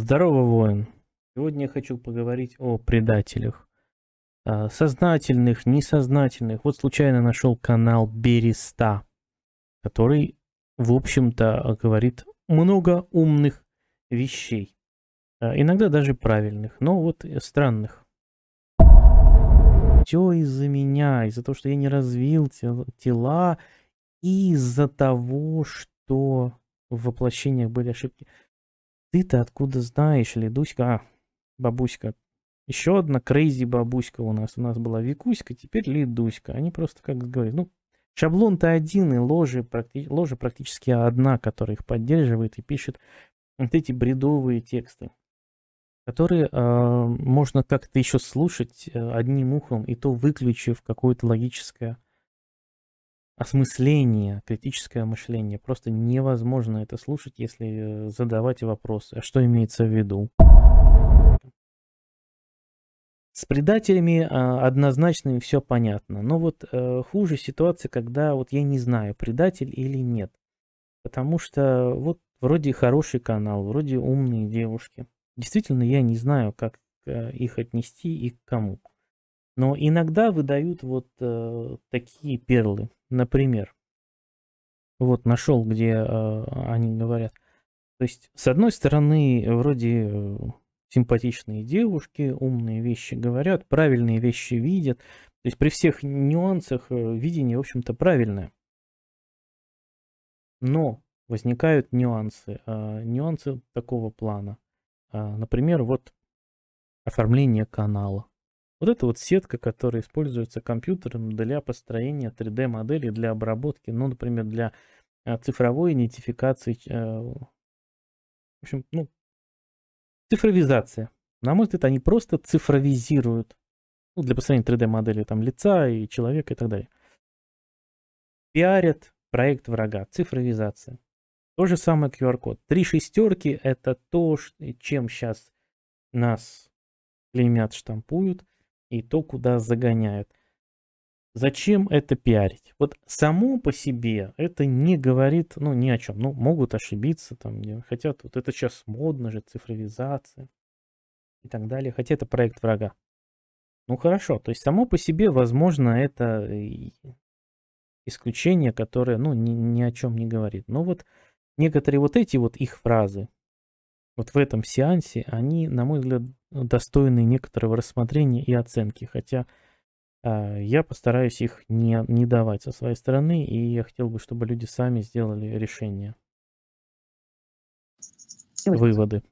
Здорово, воин. Сегодня я хочу поговорить о предателях. А, сознательных, несознательных. Вот случайно нашел канал Береста, который, в общем-то, говорит много умных вещей. А, иногда даже правильных, но вот странных. Все из-за меня, из-за того, что я не развил тела, и из-за того, что в воплощениях были ошибки. Ты-то откуда знаешь, Ледуська? А, бабуська. Еще одна крейзи бабуська у нас. У нас была Викуська, теперь Ледуська. Они просто как говорят, ну, шаблон-то один, и ложи, практи... ложи практически одна, которая их поддерживает и пишет вот эти бредовые тексты, которые э, можно как-то еще слушать э, одним ухом, и то выключив какое-то логическое осмысление, критическое мышление. Просто невозможно это слушать, если э, задавать вопросы. А Что имеется в виду? С предателями а, однозначно все понятно. Но вот а, хуже ситуация, когда вот я не знаю, предатель или нет. Потому что вот вроде хороший канал, вроде умные девушки. Действительно, я не знаю, как э, их отнести и к кому. Но иногда выдают вот э, такие перлы. Например, вот нашел, где э, они говорят. То есть, с одной стороны, вроде э, симпатичные девушки, умные вещи говорят, правильные вещи видят. То есть при всех нюансах э, видение, в общем-то, правильное. Но возникают нюансы. Э, нюансы такого плана. Э, например, вот оформление канала вот это вот сетка, которая используется компьютером для построения 3D-моделей, для обработки, ну, например, для а, цифровой идентификации, э, в общем, ну, цифровизация. На мой взгляд, они просто цифровизируют ну, для построения 3D-модели там лица и человека и так далее. Пиарят проект врага, цифровизация. То же самое QR-код. Три шестерки – это то, чем сейчас нас клеймят, штампуют – и то, куда загоняют. Зачем это пиарить? Вот само по себе это не говорит, ну, ни о чем. Ну, могут ошибиться, там, хотят, вот это сейчас модно же, цифровизация и так далее, хотя это проект врага. Ну, хорошо, то есть само по себе, возможно, это исключение, которое, ну, ни, ни о чем не говорит. Но вот некоторые вот эти вот их фразы, вот в этом сеансе, они, на мой взгляд, достойны некоторого рассмотрения и оценки, хотя э, я постараюсь их не, не давать со своей стороны, и я хотел бы, чтобы люди сами сделали решение, выводы.